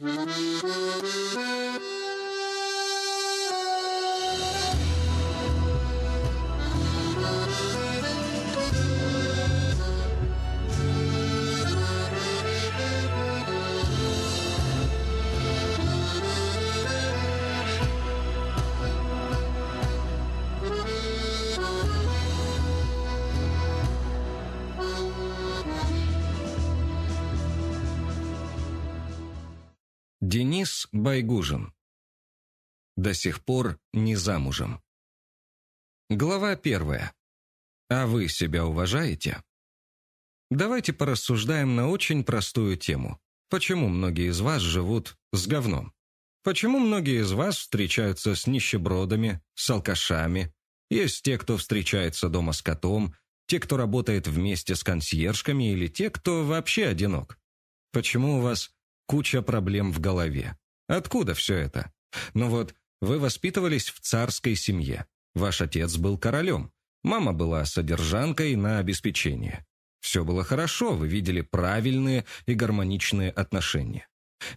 Thank you. Денис Байгужин. До сих пор не замужем. Глава первая. А вы себя уважаете? Давайте порассуждаем на очень простую тему. Почему многие из вас живут с говном? Почему многие из вас встречаются с нищебродами, с алкашами? Есть те, кто встречается дома с котом, те, кто работает вместе с консьержками или те, кто вообще одинок. Почему у вас куча проблем в голове. Откуда все это? Ну вот, вы воспитывались в царской семье. Ваш отец был королем. Мама была содержанкой на обеспечение. Все было хорошо, вы видели правильные и гармоничные отношения.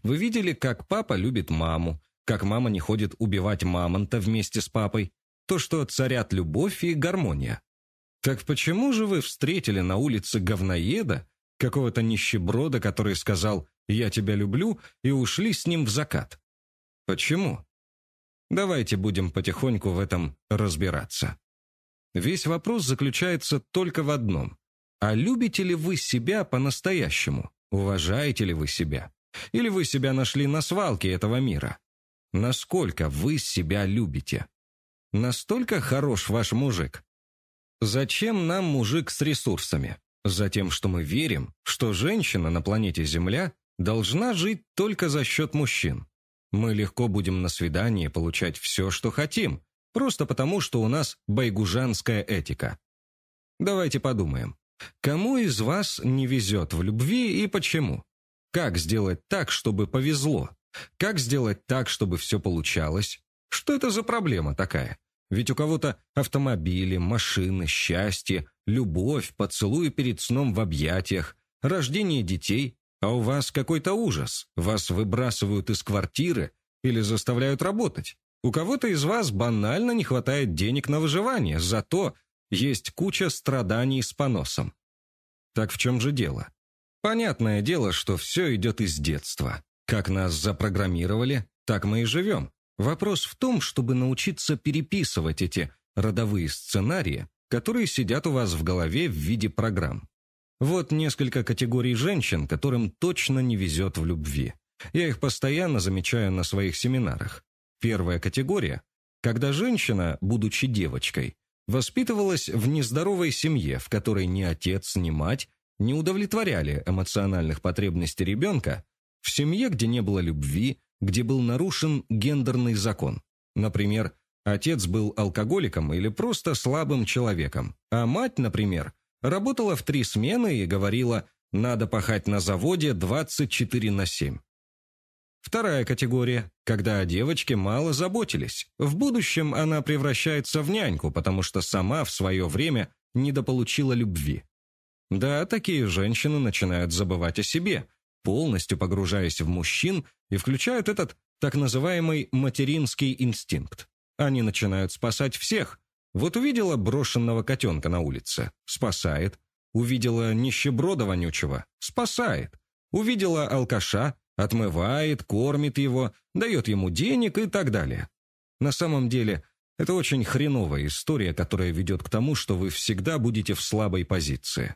Вы видели, как папа любит маму, как мама не ходит убивать мамонта вместе с папой, то, что царят любовь и гармония. Так почему же вы встретили на улице говноеда, какого-то нищеброда, который сказал «я тебя люблю» и ушли с ним в закат. Почему? Давайте будем потихоньку в этом разбираться. Весь вопрос заключается только в одном. А любите ли вы себя по-настоящему? Уважаете ли вы себя? Или вы себя нашли на свалке этого мира? Насколько вы себя любите? Настолько хорош ваш мужик? Зачем нам мужик с ресурсами? Затем, что мы верим, что женщина на планете Земля должна жить только за счет мужчин. Мы легко будем на свидании получать все, что хотим, просто потому, что у нас байгужанская этика. Давайте подумаем, кому из вас не везет в любви и почему? Как сделать так, чтобы повезло? Как сделать так, чтобы все получалось? Что это за проблема такая? Ведь у кого-то автомобили, машины, счастье, любовь, поцелуи перед сном в объятиях, рождение детей, а у вас какой-то ужас. Вас выбрасывают из квартиры или заставляют работать. У кого-то из вас банально не хватает денег на выживание, зато есть куча страданий с поносом. Так в чем же дело? Понятное дело, что все идет из детства. Как нас запрограммировали, так мы и живем. Вопрос в том, чтобы научиться переписывать эти родовые сценарии которые сидят у вас в голове в виде программ. Вот несколько категорий женщин, которым точно не везет в любви. Я их постоянно замечаю на своих семинарах. Первая категория – когда женщина, будучи девочкой, воспитывалась в нездоровой семье, в которой ни отец, ни мать не удовлетворяли эмоциональных потребностей ребенка, в семье, где не было любви, где был нарушен гендерный закон. Например, Отец был алкоголиком или просто слабым человеком, а мать, например, работала в три смены и говорила «надо пахать на заводе 24 на 7». Вторая категория, когда о девочке мало заботились. В будущем она превращается в няньку, потому что сама в свое время недополучила любви. Да, такие женщины начинают забывать о себе, полностью погружаясь в мужчин и включают этот так называемый материнский инстинкт. Они начинают спасать всех. Вот увидела брошенного котенка на улице – спасает. Увидела нищеброда вонючего – спасает. Увидела алкаша – отмывает, кормит его, дает ему денег и так далее. На самом деле, это очень хреновая история, которая ведет к тому, что вы всегда будете в слабой позиции.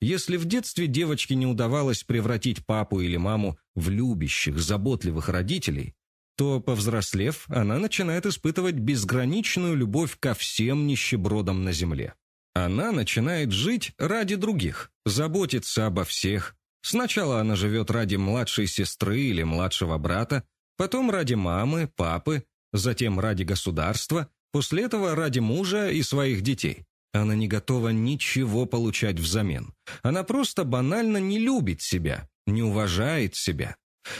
Если в детстве девочке не удавалось превратить папу или маму в любящих, заботливых родителей, то, повзрослев, она начинает испытывать безграничную любовь ко всем нищебродам на земле. Она начинает жить ради других, заботиться обо всех. Сначала она живет ради младшей сестры или младшего брата, потом ради мамы, папы, затем ради государства, после этого ради мужа и своих детей. Она не готова ничего получать взамен. Она просто банально не любит себя, не уважает себя.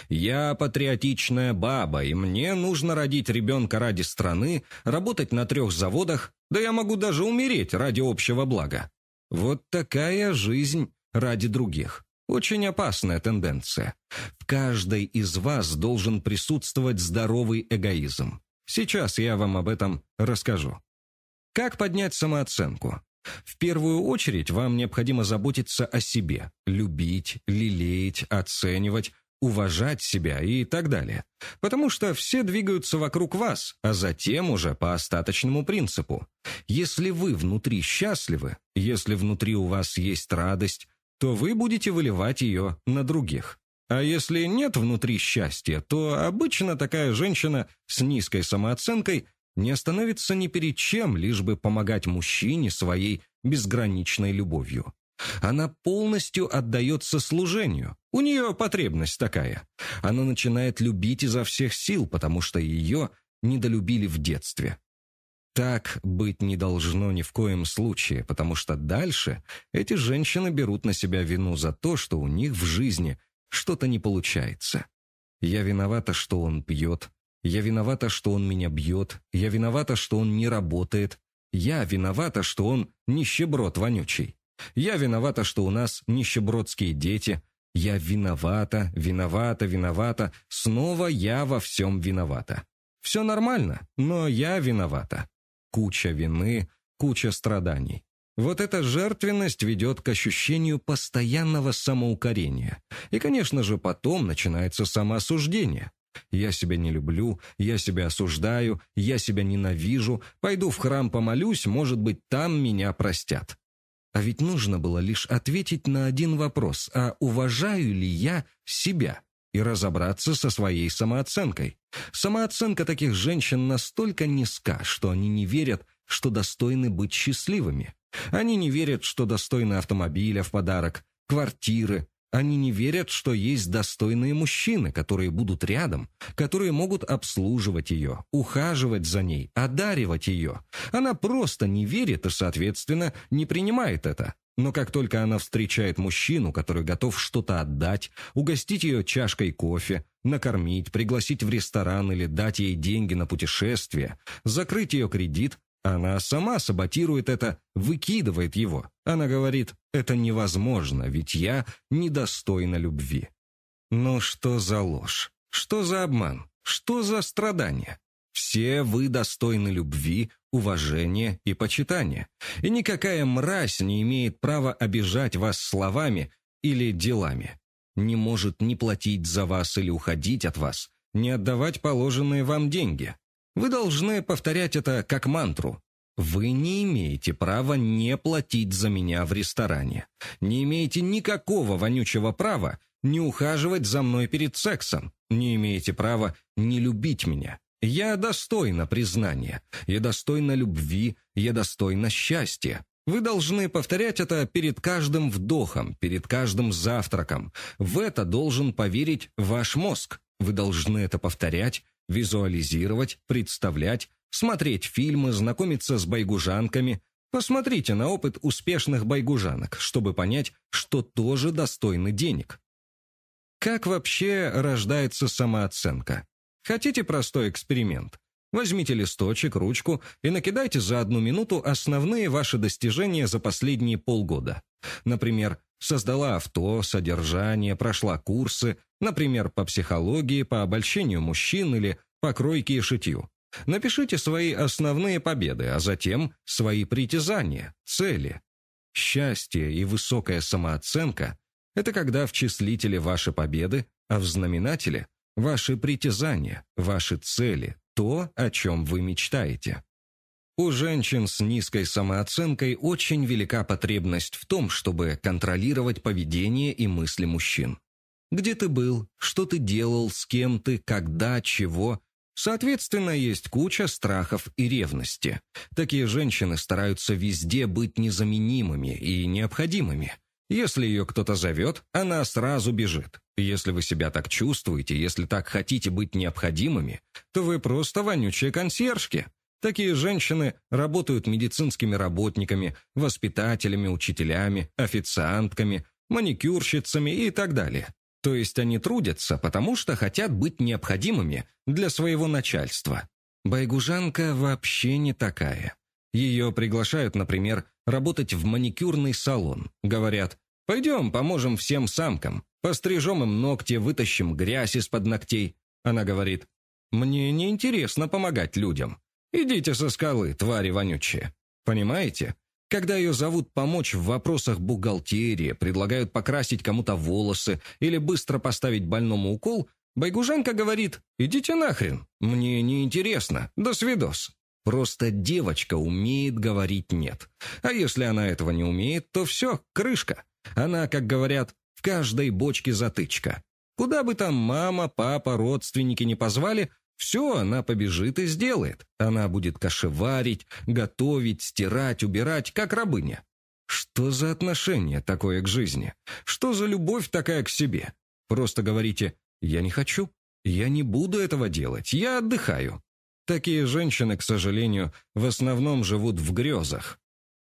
Я патриотичная баба, и мне нужно родить ребенка ради страны, работать на трех заводах, да я могу даже умереть ради общего блага. Вот такая жизнь ради других. Очень опасная тенденция. В каждой из вас должен присутствовать здоровый эгоизм. Сейчас я вам об этом расскажу. Как поднять самооценку? В первую очередь вам необходимо заботиться о себе, любить, лелеять, оценивать, уважать себя и так далее. Потому что все двигаются вокруг вас, а затем уже по остаточному принципу. Если вы внутри счастливы, если внутри у вас есть радость, то вы будете выливать ее на других. А если нет внутри счастья, то обычно такая женщина с низкой самооценкой не остановится ни перед чем, лишь бы помогать мужчине своей безграничной любовью. Она полностью отдается служению. У нее потребность такая. Она начинает любить изо всех сил, потому что ее недолюбили в детстве. Так быть не должно ни в коем случае, потому что дальше эти женщины берут на себя вину за то, что у них в жизни что-то не получается. Я виновата, что он пьет. Я виновата, что он меня бьет. Я виновата, что он не работает. Я виновата, что он нищеброд вонючий. Я виновата, что у нас нищебродские дети. Я виновата, виновата, виновата. Снова я во всем виновата. Все нормально, но я виновата. Куча вины, куча страданий. Вот эта жертвенность ведет к ощущению постоянного самоукорения. И, конечно же, потом начинается самоосуждение. Я себя не люблю, я себя осуждаю, я себя ненавижу, пойду в храм помолюсь, может быть, там меня простят. А ведь нужно было лишь ответить на один вопрос, а уважаю ли я себя? и разобраться со своей самооценкой. Самооценка таких женщин настолько низка, что они не верят, что достойны быть счастливыми. Они не верят, что достойны автомобиля в подарок, квартиры, они не верят, что есть достойные мужчины, которые будут рядом, которые могут обслуживать ее, ухаживать за ней, одаривать ее. Она просто не верит и, соответственно, не принимает это. Но как только она встречает мужчину, который готов что-то отдать, угостить ее чашкой кофе, накормить, пригласить в ресторан или дать ей деньги на путешествие, закрыть ее кредит, она сама саботирует это, выкидывает его. Она говорит, это невозможно, ведь я недостойна любви. Но ну что за ложь? Что за обман? Что за страдания? Все вы достойны любви, уважения и почитания. И никакая мразь не имеет права обижать вас словами или делами. Не может не платить за вас или уходить от вас, не отдавать положенные вам деньги. Вы должны повторять это как мантру. Вы не имеете права не платить за меня в ресторане. Не имеете никакого вонючего права не ухаживать за мной перед сексом. Не имеете права не любить меня. Я достойна признания. Я достойна любви. Я достойна счастья. Вы должны повторять это перед каждым вдохом, перед каждым завтраком. В это должен поверить ваш мозг. Вы должны это повторять визуализировать, представлять, смотреть фильмы, знакомиться с байгужанками. Посмотрите на опыт успешных байгужанок, чтобы понять, что тоже достойны денег. Как вообще рождается самооценка? Хотите простой эксперимент? Возьмите листочек, ручку и накидайте за одну минуту основные ваши достижения за последние полгода. Например, создала авто, содержание, прошла курсы, например, по психологии, по обольщению мужчин или покройке и шитью. Напишите свои основные победы, а затем свои притязания, цели. Счастье и высокая самооценка – это когда в числителе ваши победы, а в знаменателе – ваши притязания, ваши цели, то, о чем вы мечтаете. У женщин с низкой самооценкой очень велика потребность в том, чтобы контролировать поведение и мысли мужчин. Где ты был, что ты делал, с кем ты, когда, чего – Соответственно, есть куча страхов и ревности. Такие женщины стараются везде быть незаменимыми и необходимыми. Если ее кто-то зовет, она сразу бежит. Если вы себя так чувствуете, если так хотите быть необходимыми, то вы просто вонючие консьержки. Такие женщины работают медицинскими работниками, воспитателями, учителями, официантками, маникюрщицами и так далее. То есть они трудятся, потому что хотят быть необходимыми для своего начальства. Байгужанка вообще не такая. Ее приглашают, например, работать в маникюрный салон. Говорят, «Пойдем, поможем всем самкам, пострижем им ногти, вытащим грязь из-под ногтей». Она говорит, «Мне неинтересно помогать людям. Идите со скалы, твари вонючие». Понимаете? Когда ее зовут помочь в вопросах бухгалтерии, предлагают покрасить кому-то волосы или быстро поставить больному укол, Байгужанка говорит «Идите нахрен, мне неинтересно, до свидос». Просто девочка умеет говорить «нет». А если она этого не умеет, то все, крышка. Она, как говорят, в каждой бочке затычка. Куда бы там мама, папа, родственники не позвали, все она побежит и сделает. Она будет кошеварить, готовить, стирать, убирать, как рабыня. Что за отношение такое к жизни? Что за любовь такая к себе? Просто говорите «я не хочу», «я не буду этого делать», «я отдыхаю». Такие женщины, к сожалению, в основном живут в грезах.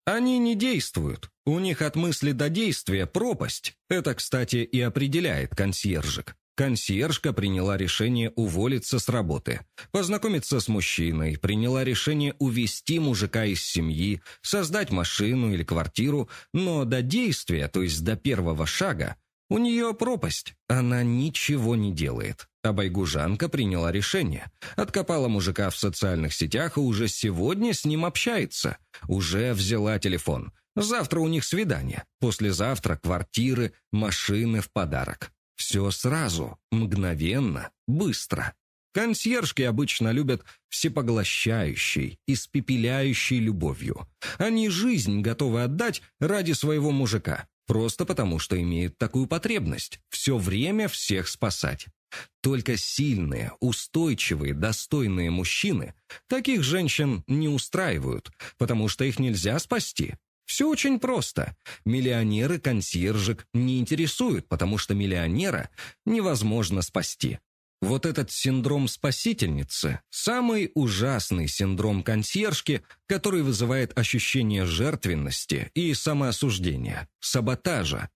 Они не действуют, у них от мысли до действия пропасть. Это, кстати, и определяет консьержик. Консьержка приняла решение уволиться с работы, познакомиться с мужчиной, приняла решение увести мужика из семьи, создать машину или квартиру, но до действия, то есть до первого шага, у нее пропасть, она ничего не делает. А Байгужанка приняла решение. Откопала мужика в социальных сетях и уже сегодня с ним общается. Уже взяла телефон. Завтра у них свидание. Послезавтра квартиры, машины в подарок. Все сразу, мгновенно, быстро. Консьержки обычно любят всепоглощающей, испепеляющей любовью. Они жизнь готовы отдать ради своего мужика, просто потому что имеют такую потребность – все время всех спасать. Только сильные, устойчивые, достойные мужчины таких женщин не устраивают, потому что их нельзя спасти, все очень просто. Миллионеры консьержек не интересуют, потому что миллионера невозможно спасти. Вот этот синдром спасительницы – самый ужасный синдром консьержки, который вызывает ощущение жертвенности и самоосуждения, саботажа.